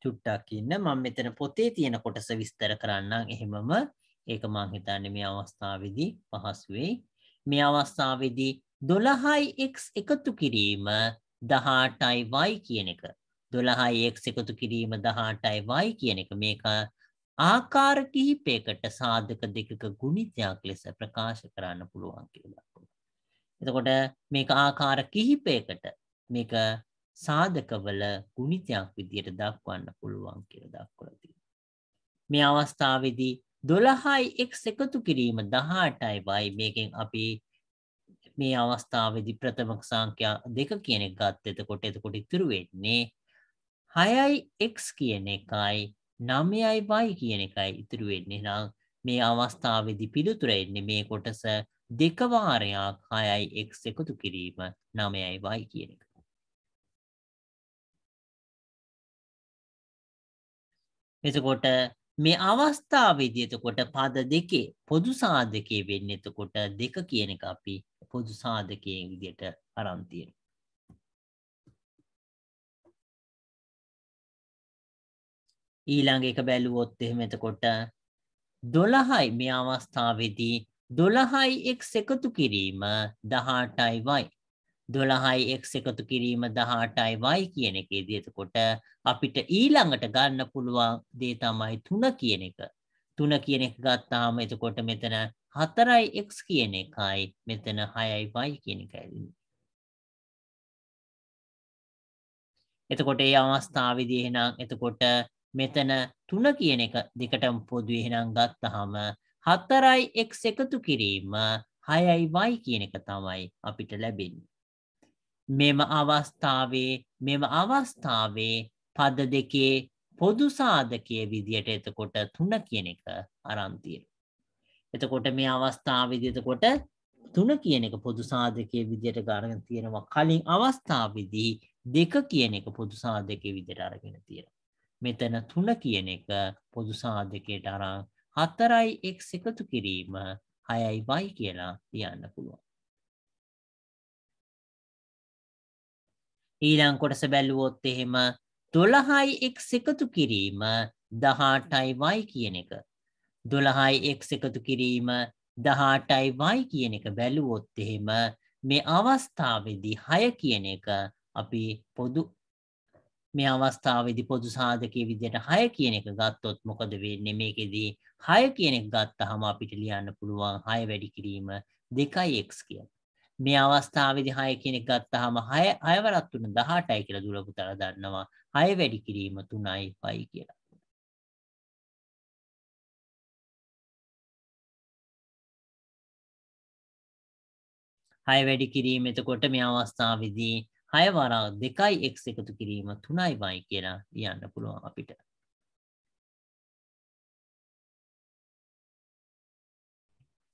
චුට්ටක් ඉන්න මම මෙතන පොතේ තියෙන කොටස විස්තර කරන්නම් එහෙමම ඒක මං හිතන්නේ මේ අවස්ථාවේදී පහසු වෙයි. මේ අවස්ථාවේදී 12x එකතු කිරීම 18y කියන එක. 12x එකතු කිරීම 18y කියන එක මේක ආකාර කිහිපයකට සාධක දෙකක ගුණිතයක් ලෙස ප්‍රකාශ කරන්න පුළුවන් කියලා. එතකොට මේක ආකාර කිහිපයකට මේක සාධකවල ගුණිතයක් විදියට දක්වන්න පුළුවන් කියල දක්කොලති. මේ අවස්ථාවදී දොළහයි එක් එකතු කිරීම දහටයි බයි මේකෙන් අපි මේ අවස්ථාවදි ප්‍රථමක සංඛ්‍යා දෙක කියන එක ගත් එතකොට එතකොට ඉතුරු වෙන්නේ හයයි එක්ස් කියන එකයි නමයයි බයි කියන එකයි ඉතුරු වෙන්නේ නම් මේ අවස්ථාවේදී පිළිතුර එන්නේ මේ කොටස දෙක වාරයක් හයයි එක්ස් එකතු කිරීම නමයයි බයි කියන එක. එතකොට මේ අවස්ථාවේදයතකොට පද දෙකේ පොදු සාධකය වෙන්න එතකොට දෙක කියන එක අපි පොදු සාධකයෙන් විදියට අරන්තියෙන්. ඊළඟ එක බැලුවොත් එහෙම එතකොට දොළහයි මේ අවස්ථාවේදී දොළහයි එක් එකතු කිරීම දහටයි වයි 12යි x එකතු කිරීම 18යි y කියන එකේදී එතකොට අපිට ඊළඟට ගන්න පුළුවන් දේ තමයි 3 කියන එක. 3 කියන එක ගත්තාම එතකොට මෙතන 4යි x කියන එකයි මෙතන 6යි y කියන එකයි දෙන්නේ. එතකොට මේ අවස්ථාවේදී එහෙනම් එතකොට මෙතන 3 කියන එක දෙකටම පොදුයි එහෙනම් ගත්තාම 4යි x එකතු කිරීම 6යි y කියන එක තමයි අපිට ලැබෙන්නේ. මෙම අවස්ථාවේ මෙම අවස්ථාවේ පද දෙකේ පොදු සාධකය විදියට එතකොට තුන කියන එක අරන්තිර. එතකොට මේ අවස්ථාවවිදිතකොට තුන කියන එක පොදු සාධකය විදියට ගරගෙන තියෙනවා කලින් අවස්ථාවවිදී දෙක කියන එක පොදු සාධකය විදියට අරගෙන තියෙන. මෙතන තුන කියන එක පොදු සාධකයට අරා හතරයි එක් එකතු කිරීම හයයි වයි කියලා තියන්න පුළුවන්. ඊළං කොටස බැලුවොත් එහෙම දොළහයි එක් එකතු කිරීම දහටයි වයි කියන එක. දොළහයි එක් එකතු කිරීම දහටයි වයි කියන එක බැලුවොත් එහෙම මේ අවස්ථාවේදී හය කියන එක අපි පොදු මේ අවස්ථාවේදී පොදු සාධකයේ විදිහට 6 කියන එක ගත්තොත් මොකද වෙන්නේ මේකෙදී 6 කියන එක ගත්තාම අපිට ලියන්න පුළුවන් 6 වැඩි කිරීම 2x කියලා. මේ අවස්ථාවේදී 6 කියන එක ගත්තාම 6 6 වරක් තුන 18යි කියලා දුර පුතාලා දන්නවා. 6 වැඩි කිරීම 3යි 5 කියලා. හය වැඩි කිරීම එතකොට මේ අවස්ථාවේදී හය වරා දෙකයි එක් එකතු කිරීම තුනයි වයි කියලා ලියන්න පුළුවන් අපිට.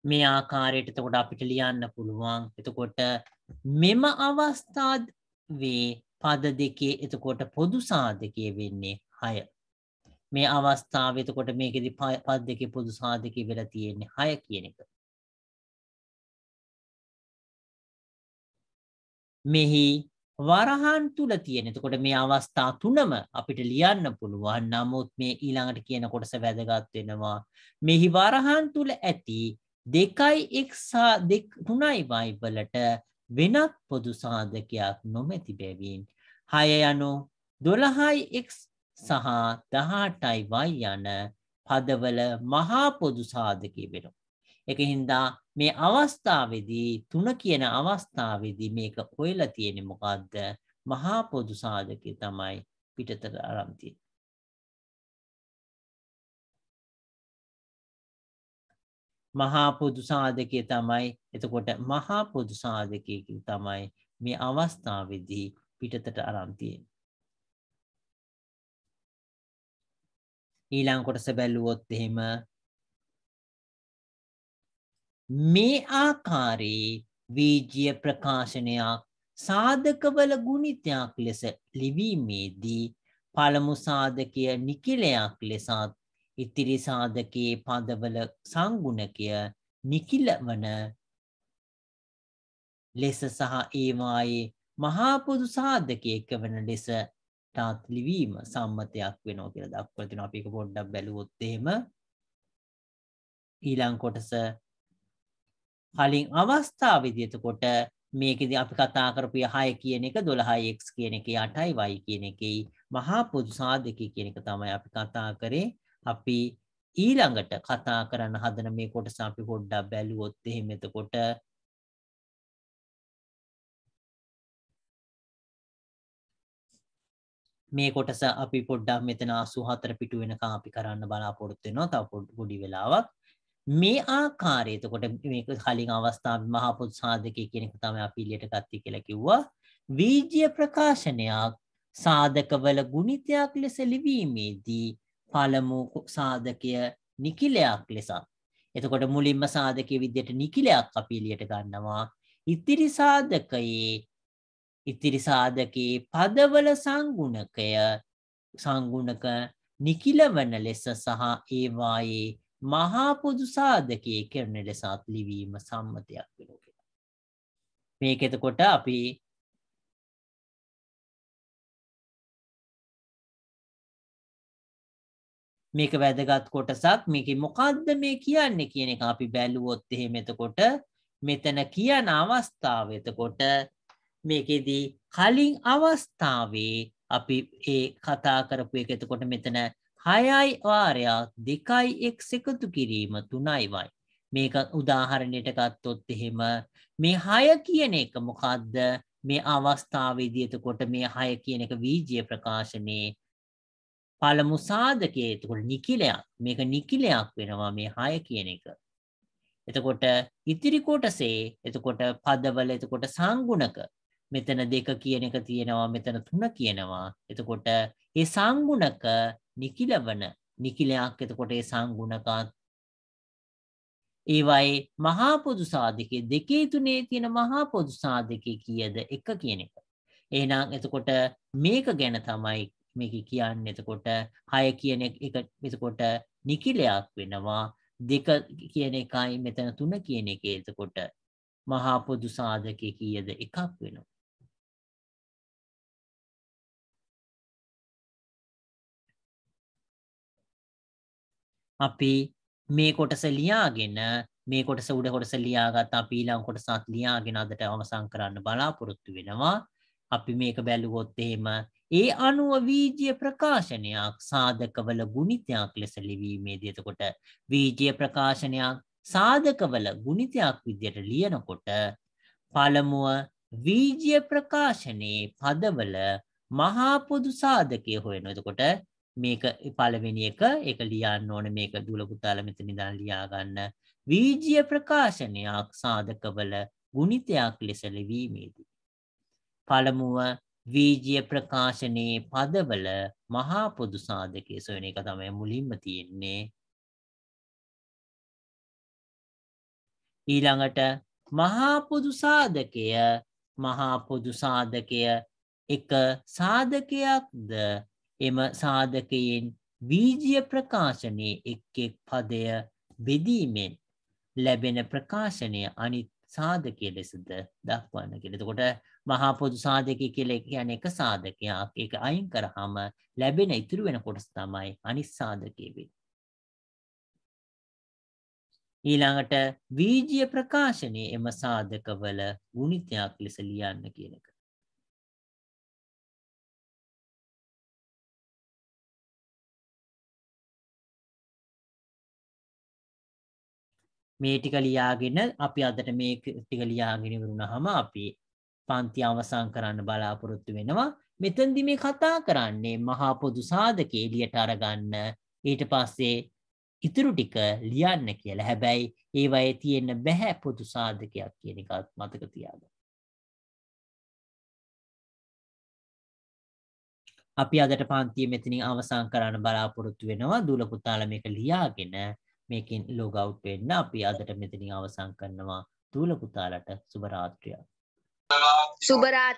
මේ ආකාරයට එතකොට අපිට ලියන්න පුළුවන් එතකොට මෙම අවස්ථාද වේ පද දෙකේ එතකොට පොදු සාධකය වෙන්නේ හය මේ අවස්ථාව එතකොට මේකෙදි පද දෙකේ පොදු සාධකය වෙලා තියෙන්නේ හය කියන එක මෙහි වරහන් තුළ තියෙන එතකොට මේ අවස්ථා තුනම අපිට ලියන්න පුළුවන් නමුත් මේ ඊළඟට කියන කොටස වැදගත් වෙනවා මෙහි වරහන් තුළ ඇති 2x හා 3යි y වලට වෙනත් පොදු සාධකයක් නොමැති බැවින් 6 යනු 12x සහ 18යි y යන පදවල මහා පොදු සාධකයේ වෙනවා. ඒක හින්දා මේ අවස්ථාවේදී 3 කියන අවස්ථාවේදී මේක හොයලා තියෙන්නේ මොකද්ද? මහා පොදු සාධකයේ තමයි පිටතට ආරම්භ මහා පොදු සාධකය තමයි එතකොට මහා පොදු සාධකයක තමයි මේ අවස්ථාවේදී පිටතට අරන්තියෙන්. ඊළං කොටස බැල්ලුවොත් එහෙම මේ ආකාරයේ වීජිය ප්‍රකාශනයක් සාධකවල ගුණිතයක් ලෙස ලිවීමේදී පළමු සාධකය නිකිලයක් ලෙසත් ඉතිරි සාධකයේ පදවල සංගුණකය නිකිලවන ලෙස සහ ඒවායේ මහාපොදු සාධකය එකවන ලෙස ටාත්ලිවීම සම්මතයක් වෙනෝ කියල දක්වතින අපික පොඩ්ඩක් බැලුවොත්තේම ඊළං කොටස කලින් අවස්ථා විදිතකොට මේකෙද අපි කතා කරපුය හය කියන එක දොළහයික් කියන එක යටයි වයි කියන එකයි මහා පොදු සාධක කියන එක තමයි අපි කතා කරේ අපි ඊළඟට කතා කරන්න හදන මේ කොටස අපි පොඩ්ඩක් බැලුවොත් එහෙම එතකොට මේ කොටස අපි පොඩ්ඩක් මෙතන 84 පිටු වෙනකම් අපි කරන්න බලාපොරොත්තු වෙනවා තව පොඩි වෙලාවක් මේ ආකාරය එතකොට මේක කලින් අවස්ථාව මහා පොත් සාධකය කියන එක තමයි අපි එළියට ගත්තේ කියලා කිව්වා වීජ්‍ය ප්‍රකාශනයක් සාධකවල ගුණිතයක් ලෙස ලිවීමේදී පළමු සාධකය නිකිලයක් ලෙසත්. එතකොට මුලින්ම සාධකය විද්‍යට නිකිලයක් අපි එලියට ගන්නවා. ඉතිරි සාධකයේ ඉතිරි සාධකයේ පදවල සංගුණකය සංගුණක නිකිලවන ලෙස සහ ඒවායේ මහා පොදු සාධකයේ කරන ලෙසත් ලිවීම සම්මතයක් වෙන කියලා. මේක එතකොට අපි මේක වැදගත් කොටසක් මේක මොකක්ද මේ කියන්නේ කියන එක අපි බැලුවොත් එහෙම එතකොට මෙතන කියන අවස්ථාව එතකොට මේකෙදී කලින් අවස්ථාවේ අපි ඒ කතා කරපු එක එතකොට මෙතන 6යි වාරයක් 2යි x එකතු කිරීම 3යි මේක උදාහරණයට ගත්තොත් එහෙම මේ 6 කියන එක මොකද්ද මේ අවස්ථාවේදී එතකොට මේ 6 කියන එක වීජය ප්‍රකාශනයේ පළමු සාධකය එතකොට නිකිලයක් මේක නිකිලයක් වෙනවා මේ 6 කියන එක. එතකොට ඉතිරි කොටසේ එතකොට පදවල එතකොට සංගුණක මෙතන 2 කියන එක තියෙනවා මෙතන 3 කියනවා. එතකොට ඒ සංගුණක නිකිලවන නිකිලයක් එතකොට ඒ සංගුණකත් ඒවයි මහා පොදු සාධකයේ දෙකේ තුනේ තියෙන මහා පොදු සාධකයේ කීයද එක කියන එක. එහෙනම් එතකොට මේක ගැන තමයි මේක කියන්න එතකොට හය කියන එක එතකොට නිකිලයක් වෙනවා දෙක කියන එකයි මෙතන තුන කියන එක එතකොට මහා පොදු සාධක කියද එකක් වෙනවා. අපි මේ කොටස ලියාගෙන මේ කොටස උඩ කොටස ලියාගත් අපි ඊළඟ කොටසත් ලියාගෙන අදට අවසන් කරන්න බලාපොරොත්තු වෙනවා. අපි මේක බැලුවොත් එහෙම ඒ අනුව වීජය ප්‍රකාශනයක් සාධකවල ගුණිතයක් ලෙස ලිවීමේ දතකොට වීජය ප්‍රකාශනයක් සාධකවල ගුණිතයක් විද්‍යට ලියනකොට පළමුුව වීජය ප්‍රකාශනයේ පදවල මහාපොදු සාධකය හොය නොතකොට මේක පළවෙනි එක එක ලියන්න ඕන මේක දුලපුතාල මෙත නිදන් ලියාගන්න වීජය ප්‍රකාශනයක් සාධකවල ගුණිතයක් ලෙස ලිවීමේදී. පළමුුව වීජය ප්‍රකාශනයේ පදවල මහා පොදු සාධකය සොයන එක තමයි මුලින්ම තියෙන්නේ. ඊළඟට මහා පොදු සාධකය මහා පොදු සාධකය එක සාධකයක්ද එම සාධකයෙන් වීජය ප්‍රකාශනයේ එක් එක් පදය බෙදීමෙන් ලැබෙන ප්‍රකාශනය අනිත් සාධකය ලෙසද දක්වන්න කෙලෙතකොට මහා පොදු සාධකය කියලා කියන්නේ එක සාධකයක්. ඒක අයින් කරාම ලැබෙන ඉතුරු වෙන කොටස තමයි අනිත් සාධකය වෙන්නේ. ඊළඟට වීජීය ප්‍රකාශනයේ එම සාධකවල ගුණිතයක් ලෙස ලියන්න කියන එක. මේ ටික ලියාගෙන අපි අදට මේ ටික ලියාගෙන ඉවරුනහම අපි පන්ති අවසං කරන්න බලාපොරොත්තු වෙනවා මෙතන්දි මේ කතා කරන්නේ මහා පොදු සාධක එලියට අරගන්න ඊට පස්සේ ඉතුරු ටික ලියන්න කියලා හැබැයි ඒවයි තියෙන්න බැහැ පොදු සාධකයක් කියන එකත් මතක තියාග. අපි අදට පන්තිය මෙතනින් අවසං කරන්න බලාපොරොත්තු වෙනවා දුලපුතාල මේක ලියාගෙන මේකින් ලෝගවට් වෙන්න අපි අදට මෙතනින් අවසං කරනවා දූලපුතාලට සුභරාත්‍රයක්. शुभ रात्रि